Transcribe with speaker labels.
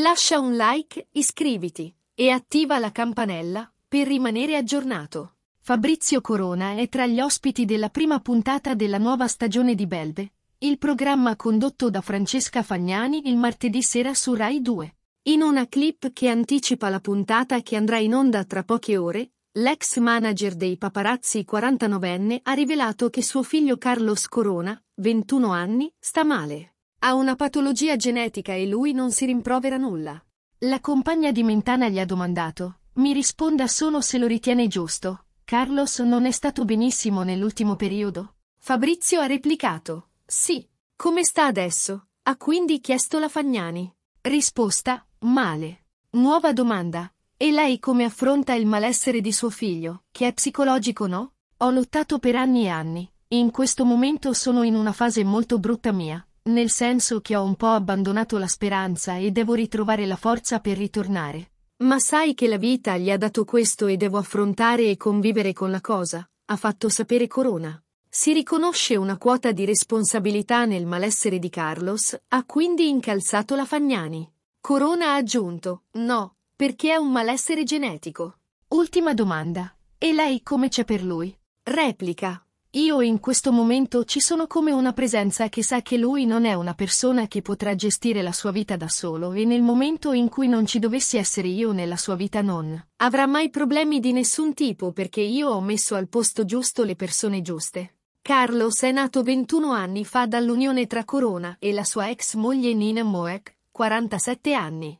Speaker 1: Lascia un like, iscriviti e attiva la campanella per rimanere aggiornato. Fabrizio Corona è tra gli ospiti della prima puntata della nuova stagione di Belve, il programma condotto da Francesca Fagnani il martedì sera su Rai 2. In una clip che anticipa la puntata che andrà in onda tra poche ore, l'ex manager dei paparazzi 49enne ha rivelato che suo figlio Carlos Corona, 21 anni, sta male. Ha una patologia genetica e lui non si rimprovera nulla. La compagna di Mentana gli ha domandato, mi risponda solo se lo ritiene giusto. Carlos non è stato benissimo nell'ultimo periodo? Fabrizio ha replicato, sì. Come sta adesso? Ha quindi chiesto la Fagnani. Risposta, male. Nuova domanda. E lei come affronta il malessere di suo figlio, che è psicologico no? Ho lottato per anni e anni. In questo momento sono in una fase molto brutta mia. Nel senso che ho un po' abbandonato la speranza e devo ritrovare la forza per ritornare. Ma sai che la vita gli ha dato questo e devo affrontare e convivere con la cosa, ha fatto sapere Corona. Si riconosce una quota di responsabilità nel malessere di Carlos, ha quindi incalzato la Fagnani. Corona ha aggiunto, no, perché è un malessere genetico. Ultima domanda. E lei come c'è per lui? Replica. Io in questo momento ci sono come una presenza che sa che lui non è una persona che potrà gestire la sua vita da solo e nel momento in cui non ci dovessi essere io nella sua vita non avrà mai problemi di nessun tipo perché io ho messo al posto giusto le persone giuste. Carlos è nato 21 anni fa dall'unione tra Corona e la sua ex moglie Nina Moek, 47 anni.